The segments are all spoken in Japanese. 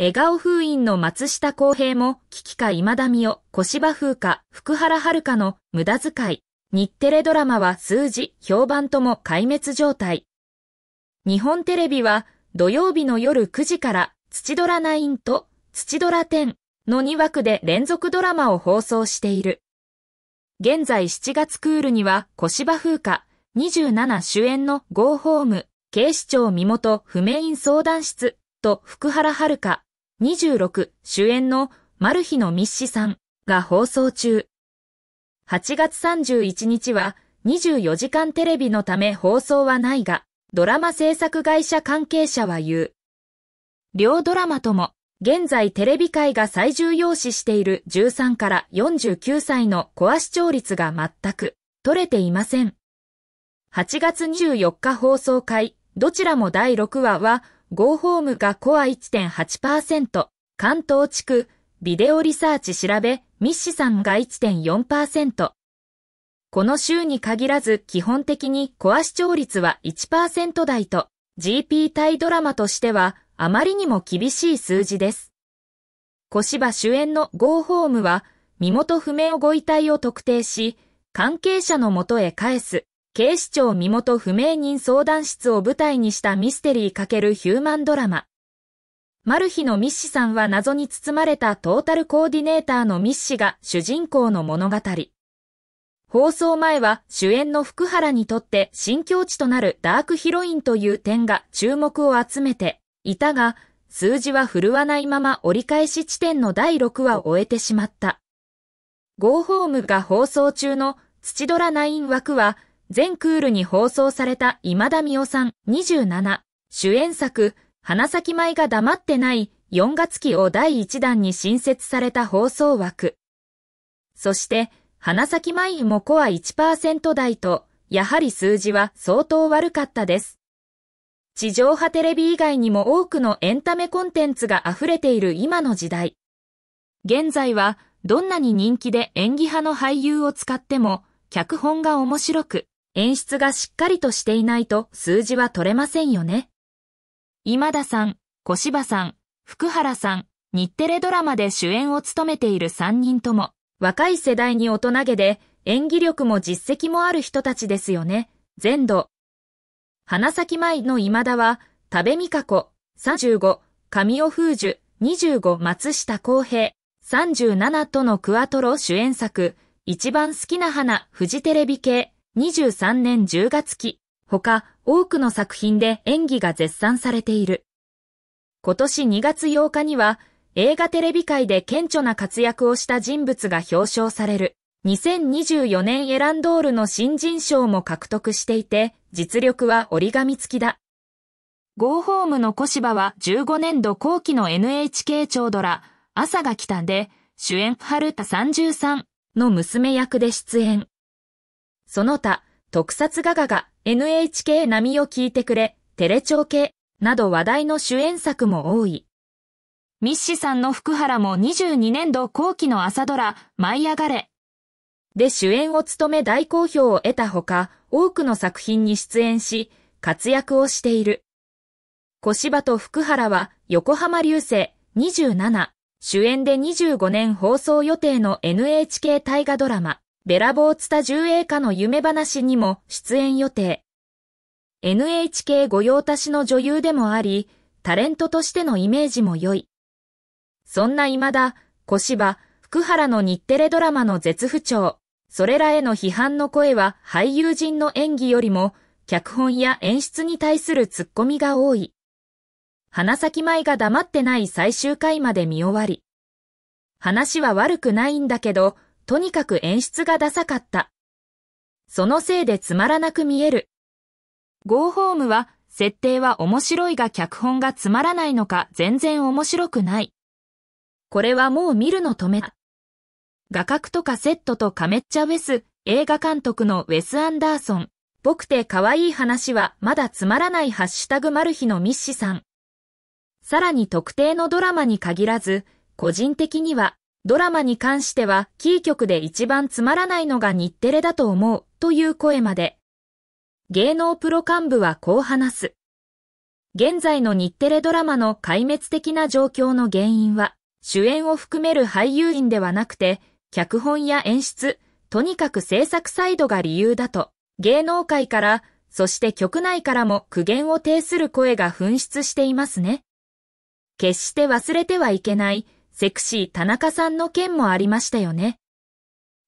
笑顔封印の松下洸平も、危機か今田美代、小芝風花、福原遥の無駄遣い。日テレドラマは数字、評判とも壊滅状態。日本テレビは、土曜日の夜9時から、土ドラ9と土ドラ10の2枠で連続ドラマを放送している。現在7月クールには小芝風花27主演のゴーホーム、警視庁身元不明因相談室と福原遥26主演のマルヒのミッシさんが放送中。8月31日は24時間テレビのため放送はないが、ドラマ制作会社関係者は言う。両ドラマとも、現在テレビ界が最重要視している13から49歳のコア視聴率が全く取れていません。8月24日放送会、どちらも第6話はゴーホームがコア1.8%、関東地区、ビデオリサーチ調べ、ミッシさんが1.4%。この週に限らず基本的にコア視聴率は1%台と GP 対ドラマとしてはあまりにも厳しい数字です。小芝主演のゴーホームは身元不明ご遺体を特定し関係者のもとへ返す警視庁身元不明人相談室を舞台にしたミステリー×ヒューマンドラマ。マルヒのミッシさんは謎に包まれたトータルコーディネーターのミッシが主人公の物語。放送前は主演の福原にとって新境地となるダークヒロインという点が注目を集めていたが、数字は振るわないまま折り返し地点の第6話を終えてしまった。ゴーホームが放送中の土ドラ9枠は全クールに放送された今田美桜さん27主演作花咲舞が黙ってない4月期を第1弾に新設された放送枠。そして花咲舞もコア1%台とやはり数字は相当悪かったです。地上波テレビ以外にも多くのエンタメコンテンツが溢れている今の時代。現在はどんなに人気で演技派の俳優を使っても脚本が面白く、演出がしっかりとしていないと数字は取れませんよね。今田さん、小芝さん、福原さん、日テレドラマで主演を務めている3人とも、若い世代に大人げで演技力も実績もある人たちですよね。全土。花咲舞の今田は、多部美香子、35、神尾風樹、25松下光平、37とのクワトロ主演作、一番好きな花、フジテレビ系、2 3年10月期、他多くの作品で演技が絶賛されている。今年2月8日には、映画テレビ界で顕著な活躍をした人物が表彰される、2024年エランドールの新人賞も獲得していて、実力は折り紙付きだ。ゴーホームの小芝は15年度後期の NHK 長ドラ、朝が来たんで、主演春田33の娘役で出演。その他、特撮ガガが NHK 並みを聞いてくれ、テレ朝系、など話題の主演作も多い。ミッシさんの福原も22年度後期の朝ドラ、舞い上がれ。で主演を務め大好評を得たほか、多くの作品に出演し、活躍をしている。小芝と福原は、横浜流星、27、主演で25年放送予定の NHK 大河ドラマ。ラボーツタ10映画の夢話にも出演予定。NHK 御用達の女優でもあり、タレントとしてのイメージも良い。そんな今田、小芝、福原の日テレドラマの絶不調、それらへの批判の声は俳優陣の演技よりも、脚本や演出に対するツッコミが多い。花咲舞が黙ってない最終回まで見終わり。話は悪くないんだけど、とにかく演出がダサかった。そのせいでつまらなく見える。Go Home は設定は面白いが脚本がつまらないのか全然面白くない。これはもう見るの止めた。画角とかセットとカメッチャウェス、映画監督のウェス・アンダーソン。僕て可愛い話はまだつまらないハッシュタグマルヒのミッシさん。さらに特定のドラマに限らず、個人的にはドラマに関してはキー局で一番つまらないのが日テレだと思うという声まで。芸能プロ幹部はこう話す。現在の日テレドラマの壊滅的な状況の原因は、主演を含める俳優員ではなくて、脚本や演出、とにかく制作サイドが理由だと、芸能界から、そして局内からも苦言を呈する声が噴出していますね。決して忘れてはいけない、セクシー田中さんの件もありましたよね。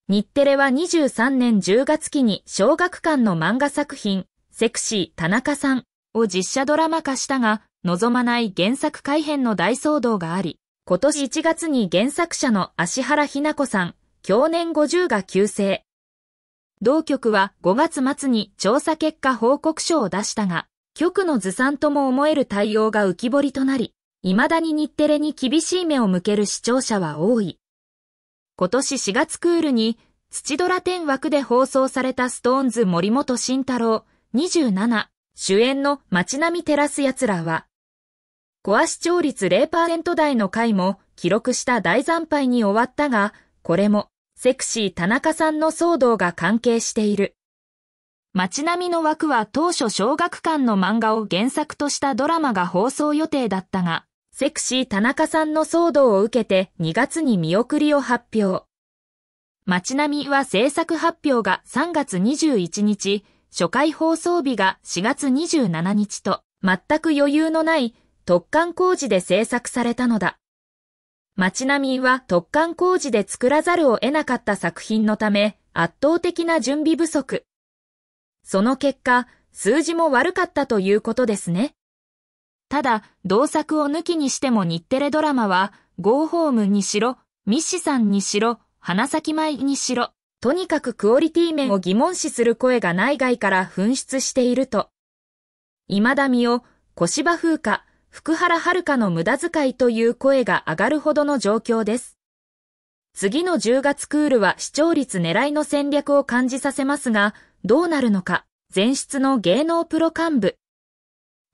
日テレは23年10月期に小学館の漫画作品、セクシー田中さんを実写ドラマ化したが、望まない原作改編の大騒動があり、今年1月に原作者の足原ひな子さん、去年50が急成。同局は5月末に調査結果報告書を出したが、局のずさんとも思える対応が浮き彫りとなり、未だに日テレに厳しい目を向ける視聴者は多い。今年4月クールに土ドラ天枠で放送されたストーンズ森本慎太郎27主演の街並み照らす奴らは、コア視聴率0%台の回も記録した大惨敗に終わったが、これもセクシー田中さんの騒動が関係している。街並みの枠は当初小学館の漫画を原作としたドラマが放送予定だったが、セクシー田中さんの騒動を受けて2月に見送りを発表。街並みは制作発表が3月21日、初回放送日が4月27日と、全く余裕のない突貫工事で制作されたのだ。街並みは突貫工事で作らざるを得なかった作品のため、圧倒的な準備不足。その結果、数字も悪かったということですね。ただ、同作を抜きにしても日テレドラマは、ゴーホームにしろ、ミッシさんにしろ、花咲舞にしろ、とにかくクオリティ面を疑問視する声が内外から噴出していると。まだみよ、小芝風花、福原遥の無駄遣いという声が上がるほどの状況です。次の10月クールは視聴率狙いの戦略を感じさせますが、どうなるのか、前出の芸能プロ幹部、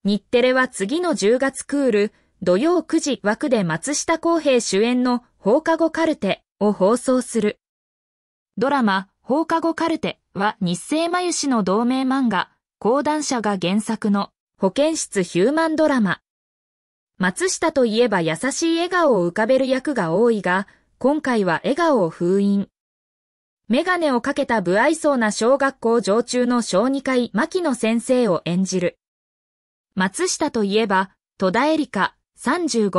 日テレは次の10月クール、土曜9時枠で松下洸平主演の放課後カルテを放送する。ドラマ、放課後カルテは日清真由氏の同名漫画、講談社が原作の保健室ヒューマンドラマ。松下といえば優しい笑顔を浮かべる役が多いが、今回は笑顔を封印。メガネをかけた不愛想な小学校常駐の小児科医牧野先生を演じる。松下といえば、戸田恵梨香35